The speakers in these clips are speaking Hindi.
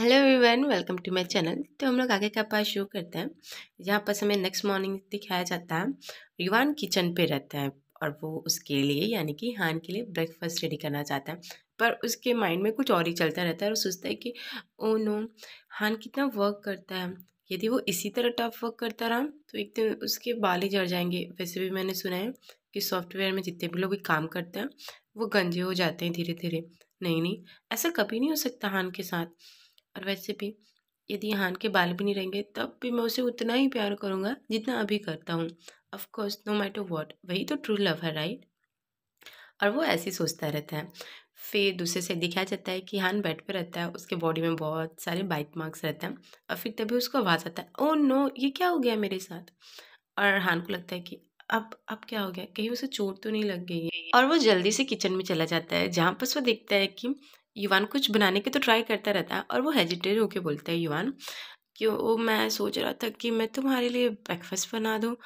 hello everyone welcome to my channel तो हम लोग आगे का पास शुरू करते हैं यहाँ पर हमें नेक्स्ट मॉर्निंग दिखाया जाता है रिवान किचन पे रहता है और वो उसके लिए यानी कि हान के लिए ब्रेकफास्ट रेडी करना चाहता है पर उसके माइंड में कुछ और ही चलता रहता है और सोचता है कि ओ oh नो हान कितना वर्क करता है यदि वो इसी तरह टफ वर्क करता रहा तो एक दिन उसके बाल ही जड़ जाएंगे वैसे भी मैंने सुना है कि सॉफ्टवेयर में जितने भी लोग काम करते हैं वो गंजे हो जाते हैं धीरे धीरे नहीं नहीं ऐसा कभी नहीं हो सकता हान के साथ और वैसे भी यदि हान के बाल भी नहीं रहेंगे तब भी मैं उसे उतना ही प्यार करूँगा जितना अभी करता हूँ ऑफकोर्स नो मैटर वॉट वही तो ट्रू लव है राइट और वो ऐसे सोचता रहता है फिर दूसरे से दिखाया जाता है कि हान बेड पर रहता है उसके बॉडी में बहुत सारे बाइट मार्क्स रहते हैं और फिर तभी उसको आवाज़ आता है ओ oh नो ये क्या हो गया मेरे साथ और हान को लगता है कि अब अब क्या हो गया कहीं उसे चोट तो नहीं लग गई है और वो जल्दी से किचन में चला जाता है जहाँ पर वो देखता है कि युवान कुछ बनाने की तो ट्राई करता रहता है और वो हेजिटेट होके बोलता है युवान कि वो मैं सोच रहा था कि मैं तुम्हारे लिए ब्रेकफास्ट बना दूँ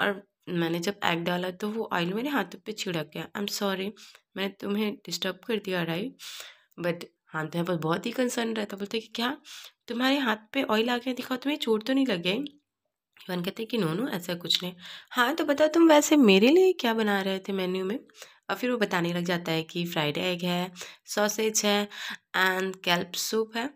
और मैंने जब एग डाला तो वो ऑयल मेरे हाथों पे छिड़क गया आई एम सॉरी मैंने तुम्हें डिस्टर्ब कर दिया राई बट हाँ तुम्हें बहुत ही कंसर्न रहता बोलते कि क्या तुम्हारे हाथ पे ऑयल आ गया दिखाओ तुम्हें चोट तो नहीं लग गई इवन कहते हैं कि नो नो ऐसा कुछ नहीं हाँ तो बताओ तुम वैसे मेरे लिए क्या बना रहे थे मेन्यू में और फिर वो बताने लग जाता है कि फ्राइड एग है सॉसेज है एंड कैल्प सूप है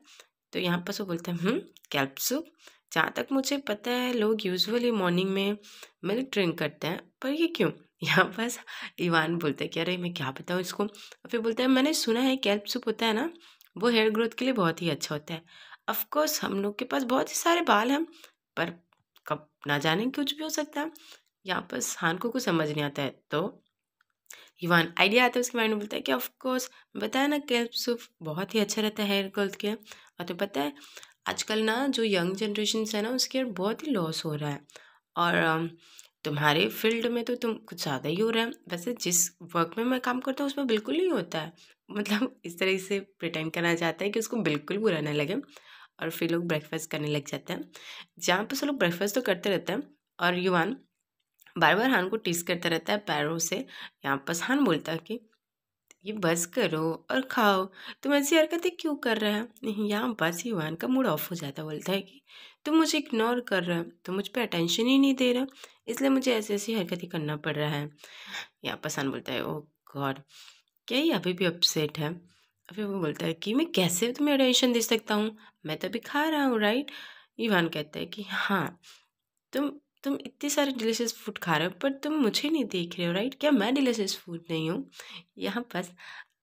तो यहाँ पर वो बोलते हैं हम्म, कैल्प सूप जहाँ तक मुझे पता है लोग यूजुअली मॉर्निंग में मिल्क ड्रिंक करते हैं पर ये क्यों यहाँ बस ईवान बोलते हैं कि अरे मैं क्या बताऊँ इसको और फिर बोलते हैं मैंने सुना है कैल्प सूप होता है ना वो हेयर ग्रोथ के लिए बहुत ही अच्छा होता है अफकोर्स हम लोग के पास बहुत ही सारे बाल हैं पर ना जाने कुछ भी हो सकता है यहाँ पर हान को कुछ समझ नहीं आता है तो युवान आइडिया आता है उसके माइंड में बोलता है कि ऑफकोर्स बताया ना केल्प बहुत ही अच्छा रहता है हेयर ग्रोथ के और तो पता है आजकल ना जो यंग जनरेशन है ना उसके बहुत ही लॉस हो रहा है और तुम्हारे फील्ड में तो तुम कुछ ज़्यादा ही हो रहा है वैसे जिस वर्क में मैं काम करता हूँ उसमें बिल्कुल नहीं होता है मतलब इस तरह से प्रिटेंड करना चाहता है कि उसको बिल्कुल बुरा ना लगे और फिर लोग ब्रेकफास्ट करने लग जाते हैं जहाँ पर से लोग ब्रेकफास्ट तो करते रहते हैं और युवान बार बार हान को टीस करता रहता है पैरों से यहाँ पर हान बोलता है कि ये बस करो और खाओ तुम ऐसी हरकतें क्यों कर रहे हैं नहीं यहाँ बस युवान का मूड ऑफ हो जाता बोलता है कि तुम मुझे इग्नोर कर रहे हो तुम मुझ पर अटेंशन ही नहीं दे रहे इसलिए मुझे ऐसी ऐसी हरकतें करना पड़ रहा है यहाँ पसान बोलता है ओ oh गॉड क्या ये अभी भी अपसेट है फिर वो बोलता है कि मैं कैसे तुम्हें अटेंशन दे सकता हूँ मैं तो अभी खा रहा हूँ राइट इवान कहता है कि हाँ तुम तुम इतने सारे डिलीशियस फूड खा रहे हो पर तुम मुझे नहीं देख रहे हो राइट क्या मैं डिलीशियस फूड नहीं हूँ यहाँ बस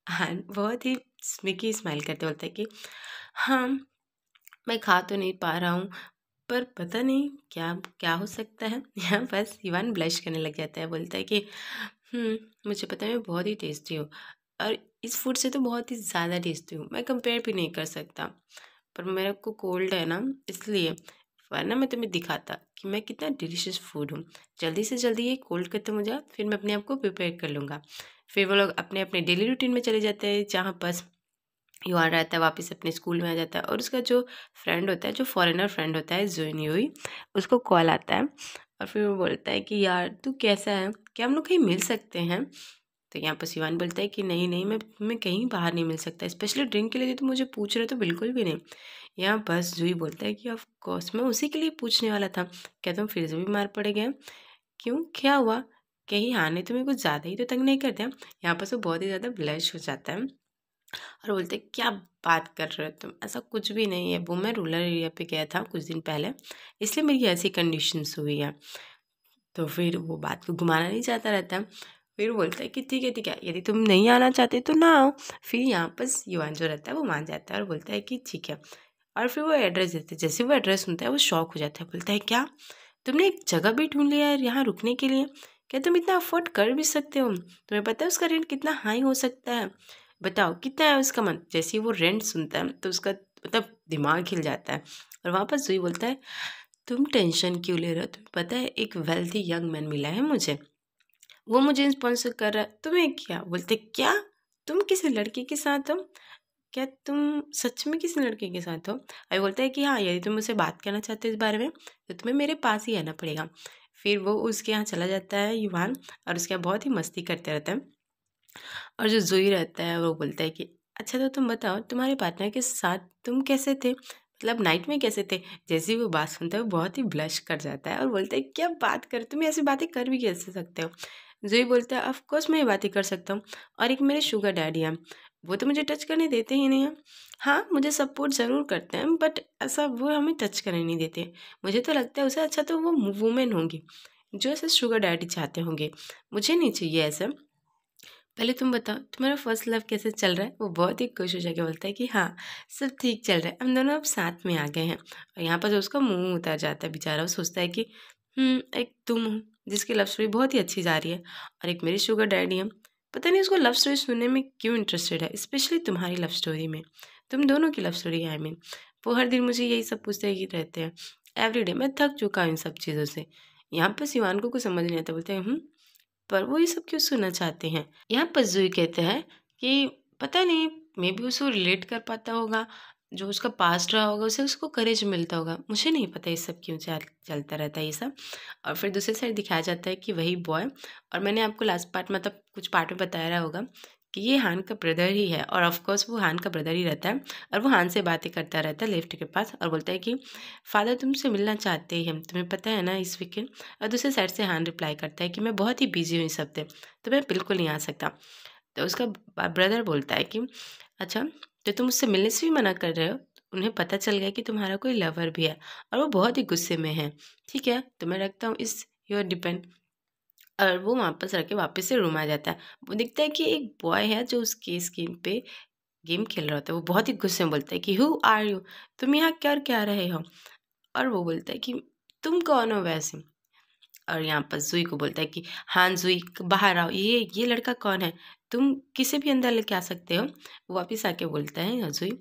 हाँ बहुत ही स्मिकी स्माइल करते बोलता है कि हाँ मैं खा तो नहीं पा रहा हूँ पर पता नहीं क्या क्या हो सकता है यहाँ बस इवान ब्लश करने लग जाता है बोलता है कि हम्म, मुझे पता है मैं बहुत ही टेस्टी हूँ और इस फूड से तो बहुत ही ज़्यादा टेस्टी हूँ मैं कंपेयर भी नहीं कर सकता पर मेरे को कोल्ड है ना इसलिए वरना मैं तुम्हें दिखाता कि मैं कितना डिलीशियस फूड हूँ जल्दी से जल्दी ये कोल्ड खत्म हो जाए फिर मैं अपने आप को प्रिपेयर कर लूँगा फिर वो लोग अपने अपने डेली रूटीन में चले जाते हैं जहाँ बस युवा रहता है वापस अपने स्कूल में आ जाता है और उसका जो फ्रेंड होता है जो फॉरेनर फ्रेंड होता है जोइन यू उसको कॉल आता है और फिर वो बोलता है कि यार तू कैसा है क्या हम लोग कहीं मिल सकते हैं तो यहाँ पर सिवान बोलता है कि नहीं नहीं मैं तुम्हें कहीं बाहर नहीं मिल सकता स्पेशली ड्रिंक के लिए तो मुझे पूछ रहे हो तो बिल्कुल भी नहीं यहाँ बस जूही बोलता है कि ऑफकोर्स मैं उसी के लिए पूछने वाला था क्या तुम फिर से भी मार पड़े गए क्यों क्या हुआ कहीं हाँ तुम्हें कुछ ज़्यादा ही तो तंग नहीं करते यहाँ पर वो तो बहुत ही ज़्यादा ब्लश हो जाता है और बोलते हैं क्या बात कर रहे हो तुम ऐसा कुछ भी नहीं है वो मैं रूरल एरिया पे गया था कुछ दिन पहले इसलिए मेरी ऐसी कंडीशंस हुई है तो फिर वो बात को घुमाना नहीं चाहता रहता फिर बोलता है कि ठीक है ठीक है यदि तुम नहीं आना चाहते तो ना आओ फिर यहाँ पर युवान जो रहता है वो मान जाता है और बोलता है कि ठीक है और फिर वो एड्रेस देते हैं जैसे वो एड्रेस सुनता है वो शॉक हो जाता है बोलता है क्या तुमने एक जगह भी ढूंढ लिया है यहाँ रुकने के लिए क्या तुम इतना अफोर्ड कर भी सकते हो तुम्हें पता है उसका रेंट कितना हाई हो सकता है बताओ कितना है उसका मन जैसे वो रेंट सुनता है तो उसका मतलब दिमाग खिल जाता है और वहाँ पर जूही बोलता है तुम टेंशन क्यों ले रहे हो तुम्हें पता है एक वेल्थी यंग मैन मिला है मुझे वो मुझे स्पॉन्सर कर रहा है तुम्हें क्या बोलते क्या तुम किसी लड़के के साथ हो क्या तुम सच में किसी लड़के के साथ हो अभी बोलता है कि हाँ यदि तुम मुझसे बात करना चाहते हो इस बारे में तो तुम्हें मेरे पास ही आना पड़ेगा फिर वो उसके यहाँ चला जाता है युवान और उसके यहाँ बहुत ही मस्ती करते रहता है और जो जुई रहता है वो बोलता है कि अच्छा तो तुम बताओ तुम्हारे पार्टनर के साथ तुम कैसे थे मतलब नाइट में कैसे थे जैसे ही वो बात सुनता है वो बहुत ही ब्लश कर जाता है और बोलता है क्या बात कर तुम ऐसी बातें कर भी कैसे सकते हो जोई बोलता है ऑफकोर्स मैं ये बातें कर सकता हूँ और एक मेरे शुगर डैडी हैं वो तो मुझे टच करने देते ही नहीं हैं हाँ मुझे सपोर्ट ज़रूर करते हैं बट ऐसा वो हमें टच करने नहीं देते मुझे तो लगता है उसे अच्छा तो वो वुमेन होंगी जो ऐसे शुगर डैडी चाहते होंगे मुझे नहीं चाहिए ऐसा पहले तुम बताओ तुम्हारा फर्स्ट लव कैसे चल रहा है वो बहुत ही खुश हो जाकर बोलता है कि हाँ सब ठीक चल रहा है हम दोनों अब साथ में आ गए हैं और यहाँ पर जो उसका मुंह उतर जाता है बेचारा वो सोचता है कि हम्म, एक तुम हो जिसकी लव स्टोरी बहुत ही अच्छी जा रही है और एक मेरी शुगर डैडी है पता नहीं उसको लव स्टोरी सुनने में क्यों इंटरेस्टेड है स्पेशली तुम्हारी लव स्टोरी में तुम दोनों की लव स्टोरी आई मीन वो हर दिन मुझे यही सब पूछते ही रहते हैं एवरी डे मैं थक चुका हूँ इन सब चीज़ों से यहाँ पर सिवान को कुछ समझ नहीं आता बोलते हैं हम्म, पर वो ये सब क्यों सुनना चाहते हैं यहाँ पर जुई कहते हैं कि पता नहीं मे बी उसको रिलेट कर पाता होगा जो उसका पास्ट रहा होगा उसे उसको करेज मिलता होगा मुझे नहीं पता ये सब क्यों चल चलता रहता है ये सब और फिर दूसरे साइड दिखाया जाता है कि वही बॉय और मैंने आपको लास्ट पार्ट मतलब कुछ पार्ट में बताया रहा होगा कि ये हान का ब्रदर ही है और ऑफकोर्स वो हान का ब्रदर ही रहता है और वो हान से बातें करता रहता है लेफ्ट के पास और बोलता है कि फादर तुमसे मिलना चाहते ही हम तुम्हें पता है ना इस वीकेंड और दूसरे साइड से हान रिप्लाई करता है कि मैं बहुत ही बिजी हूँ इस हफ्ते तो मैं बिल्कुल नहीं आ सकता तो उसका ब्रदर बोलता है कि अच्छा जो तुम उससे मिलने से भी मना कर रहे हो उन्हें पता चल गया कि तुम्हारा कोई लवर भी है और वो बहुत ही गुस्से में है ठीक है तो मैं रखता हूँ इस योर डिपेंड और वो वापस रख के वापस से रूम आ जाता है वो दिखता है कि एक बॉय है जो उसके स्क्रीन पे गेम खेल रहा होता है वो बहुत ही गुस्से में बोलता है कि हु आर यू तुम यहाँ क्या और क्या रहे हो और वो बोलता है कि तुम कौन हो वैसे और यहाँ पर जुई को बोलता है कि हाँ जुई बाहर आओ ये ये लड़का कौन है तुम किसे भी अंदर लेके आ सकते हो वापिस आके बोलता है हजूई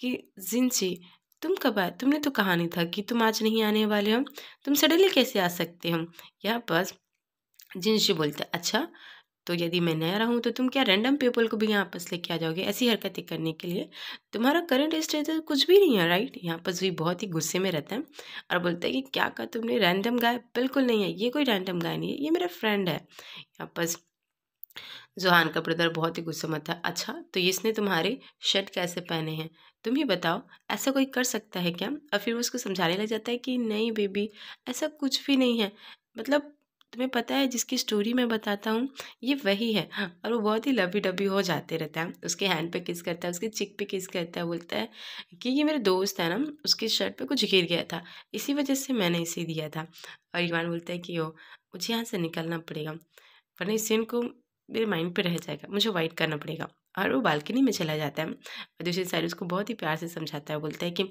कि जिनसी तुम कब आए तुमने तो कहा नहीं था कि तुम आज नहीं आने वाले हो तुम सडनली कैसे आ सकते हो यह बस जिनसी बोलते अच्छा तो यदि मैं नया हूँ तो तुम क्या रैंडम पीपल को भी यहाँ वापस लेके आ जाओगे ऐसी हरकतें करने के लिए तुम्हारा करंट स्टेटस तो कुछ भी नहीं है राइट यहाँ पर भी बहुत ही गुस्से में रहता है और बोलता है कि क्या कहा तुमने रैंडम गाय बिल्कुल नहीं है ये कोई रैंडम गाय नहीं है ये मेरा फ्रेंड है यहाँ पर जोहान का ब्रदर बहुत ही गुस्सा मत था अच्छा तो इसने तुम्हारे शर्ट कैसे पहने हैं तुम ही बताओ ऐसा कोई कर सकता है क्या और फिर उसको समझाने लग जाता है कि नहीं बेबी ऐसा कुछ भी नहीं है मतलब तुम्हें पता है जिसकी स्टोरी मैं बताता हूँ ये वही है और वो बहुत ही लबी डबी हो जाते रहता है उसके हैंड पे किस करता है उसके चिक पे किस करता है बोलता है कि ये मेरे दोस्त है ना उसके शर्ट पे कुछ गिर गया था इसी वजह से मैंने इसे दिया था और ईमान बोलता है कि ओ मुझे यहाँ से निकलना पड़ेगा वरना इस सीन को मेरे माइंड पे रह जाएगा मुझे वाइट करना पड़ेगा और वो बालकनी में चला जाता है दूसरी साइड उसको बहुत ही प्यार से समझाता है बोलता है कि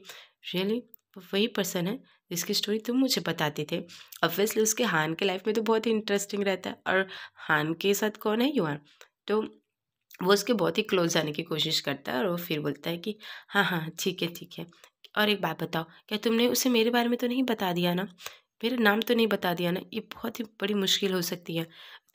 रियली वो वही पर्सन है जिसकी स्टोरी तुम मुझे बताते थे ऑब्वियसली उसके हान के लाइफ में तो बहुत ही इंटरेस्टिंग रहता है और हान के साथ कौन है युवान तो वो उसके बहुत ही क्लोज आने की कोशिश करता है और वो फिर बोलता है कि हाँ हाँ ठीक है ठीक है और एक बात बताओ क्या तुमने उसे मेरे बारे में तो नहीं बता दिया ना मेरा नाम तो नहीं बता दिया ना ये बहुत ही बड़ी मुश्किल हो सकती है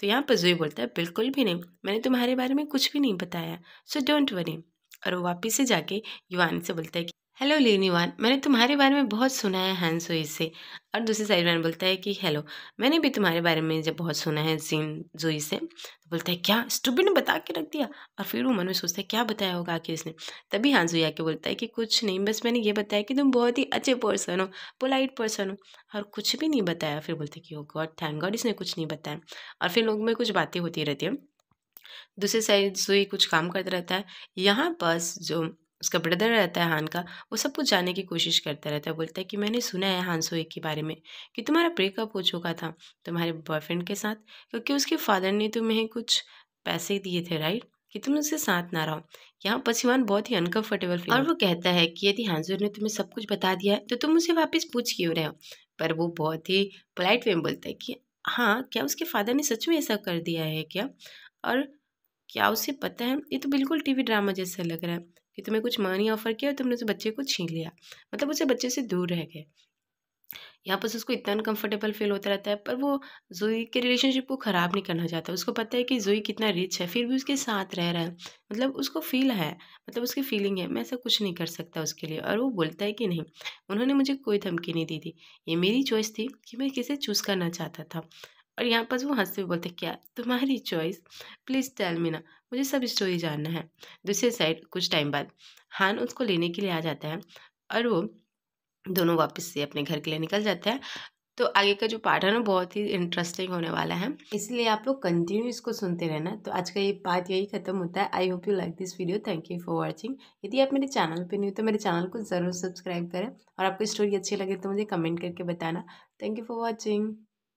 तो यहाँ पर जोई बोलता है बिल्कुल भी नहीं मैंने तुम्हारे बारे में कुछ भी नहीं बताया सो डोंट वरी और वो वापिस से जाके युवान से बोलता है कि हेलो लेनीवान मैंने तुम्हारे बारे में बहुत सुना है हैंसोई से और दूसरी साइड मैंने बोलता है कि हेलो मैंने भी तुम्हारे बारे में जब बहुत सुना है जीन जोई से तो बोलता है क्या स्टूबी ने बता के रख दिया और फिर वो मन में सोचता है क्या बताया होगा आखिर इसने तभी हांसोई आके बोलता है कि कुछ नहीं बस मैंने ये बताया कि तुम बहुत ही अच्छे पर्सन हो पोलाइट पर्सन हो और कुछ भी नहीं बताया फिर बोलते कि ओ गॉड थैंक गॉड इसने कुछ नहीं बताया और फिर लोग में कुछ बातें होती रहती है दूसरी साइड जोई कुछ काम करता रहता है यहाँ पर जो उसका ब्रदर रहता है हान का वो सब कुछ जानने की कोशिश करता रहता है बोलता है कि मैंने सुना है हान सोई के बारे में कि तुम्हारा ब्रेकअप हो चुका था तुम्हारे बॉयफ्रेंड के साथ क्योंकि उसके फादर ने तुम्हें कुछ पैसे दिए थे राइट कि तुम उसके साथ ना रहो यहाँ पसीवान बहुत ही अनकंफर्टेबल फील और वो कहता है कि यदि हांजोर ने तुम्हें सब कुछ बता दिया है तो तुम उसे वापस पूछ क्यों रहे हो पर वो बहुत ही पोलाइट वे में बोलता है कि हाँ क्या उसके फादर ने सच में ऐसा कर दिया है क्या और क्या उसे पता है ये तो बिल्कुल टीवी ड्रामा जैसा लग रहा है कि तुम्हें कुछ मनी ऑफर किया और तुमने उस बच्चे को छीन लिया मतलब उसे बच्चे से दूर रह गए यहाँ पर उसको इतना अनकम्फर्टेबल फील होता रहता है पर वो जोई के रिलेशनशिप को ख़राब नहीं करना चाहता उसको पता है कि जोई कितना रिच है फिर भी उसके साथ रह रहा है मतलब उसको फील है मतलब उसकी फीलिंग है मैं ऐसा कुछ नहीं कर सकता उसके लिए और वो बोलता है कि नहीं उन्होंने मुझे कोई धमकी नहीं दी थी ये मेरी चॉइस थी कि मैं किसे चूज़ करना चाहता था और यहाँ पर वो हंसते हुए बोलते क्या तुम्हारी चॉइस प्लीज़ टेल मी ना मुझे सब स्टोरी जानना है दूसरी साइड कुछ टाइम बाद हान उसको लेने के लिए आ जाता है और वो दोनों वापस से अपने घर के लिए निकल जाते हैं तो आगे का जो पार्ट है ना बहुत ही इंटरेस्टिंग होने वाला है इसलिए आप लोग कंटिन्यू इसको सुनते रहना तो आज का ये पार्ट यही खत्म होता है I hope you like this video thank you for watching यदि आप मेरे चैनल पे नहीं हो तो मेरे चैनल को ज़रूर सब्सक्राइब करें और आपको स्टोरी अच्छी लगे तो मुझे कमेंट करके बताना थैंक यू फॉर वॉचिंग